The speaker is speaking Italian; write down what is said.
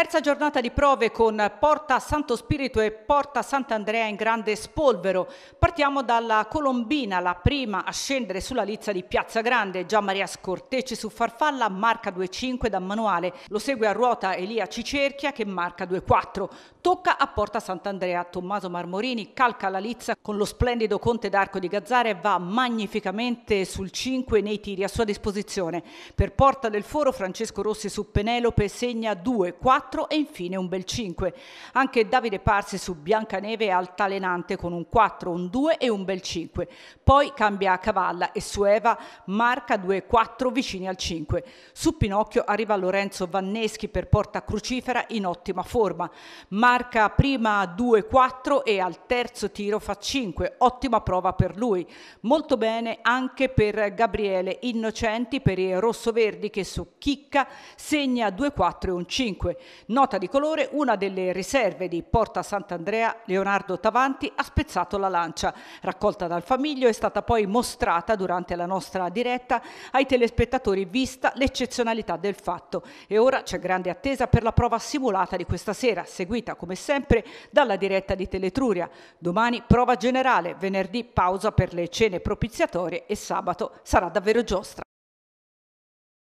Terza giornata di prove con Porta Santo Spirito e Porta Sant'Andrea in grande spolvero. Partiamo dalla Colombina, la prima a scendere sulla lizza di Piazza Grande, Gian Maria Scortecci su Farfalla, marca 2-5 da manuale. Lo segue a ruota Elia Cicerchia che marca 2-4. Tocca a Porta Sant'Andrea, Tommaso Marmorini calca la lizza con lo splendido Conte d'Arco di Gazzare e va magnificamente sul 5 nei tiri a sua disposizione. Per Porta del Foro Francesco Rossi su Penelope segna 2-4. 4 e infine un bel 5. Anche Davide Parsi su Biancaneve è altalenante con un 4, un 2 e un bel 5. Poi cambia a cavalla e su Eva marca 2-4 vicini al 5. Su Pinocchio arriva Lorenzo Vanneschi per Porta Crucifera in ottima forma. Marca prima 2-4 e al terzo tiro fa 5. Ottima prova per lui. Molto bene anche per Gabriele Innocenti per i rossoverdi che su Chicca segna 2-4 e un 5. Nota di colore, una delle riserve di Porta Sant'Andrea, Leonardo Tavanti, ha spezzato la lancia. Raccolta dal famiglio è stata poi mostrata durante la nostra diretta ai telespettatori vista l'eccezionalità del fatto. E ora c'è grande attesa per la prova simulata di questa sera, seguita come sempre dalla diretta di Teletruria. Domani prova generale, venerdì pausa per le cene propiziatorie e sabato sarà davvero giostra.